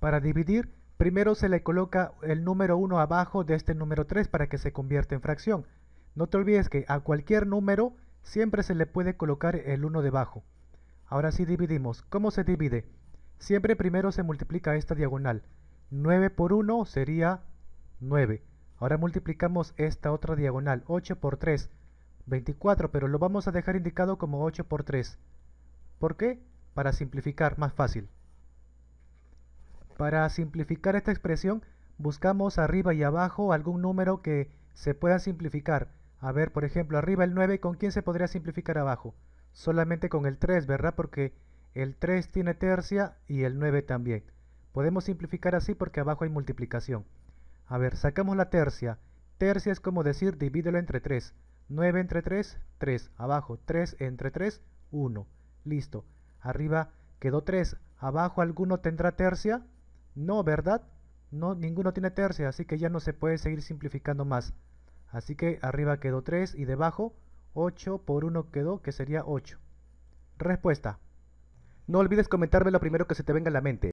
Para dividir, primero se le coloca el número 1 abajo de este número 3 para que se convierta en fracción. No te olvides que a cualquier número siempre se le puede colocar el 1 debajo. Ahora sí dividimos. ¿Cómo se divide? Siempre primero se multiplica esta diagonal. 9 por 1 sería 9. Ahora multiplicamos esta otra diagonal, 8 por 3, 24, pero lo vamos a dejar indicado como 8 por 3. ¿Por qué? Para simplificar, más fácil. Para simplificar esta expresión, buscamos arriba y abajo algún número que se pueda simplificar. A ver, por ejemplo, arriba el 9, ¿con quién se podría simplificar abajo? Solamente con el 3, ¿verdad? Porque el 3 tiene tercia y el 9 también. Podemos simplificar así porque abajo hay multiplicación. A ver, sacamos la tercia. Tercia es como decir divídelo entre 3. 9 entre 3, 3. Abajo, 3 entre 3, 1. Listo. Arriba quedó 3. Abajo alguno tendrá tercia. No, ¿verdad? No, ninguno tiene tercia, así que ya no se puede seguir simplificando más. Así que arriba quedó 3 y debajo 8 por 1 quedó, que sería 8. Respuesta. No olvides comentarme lo primero que se te venga a la mente.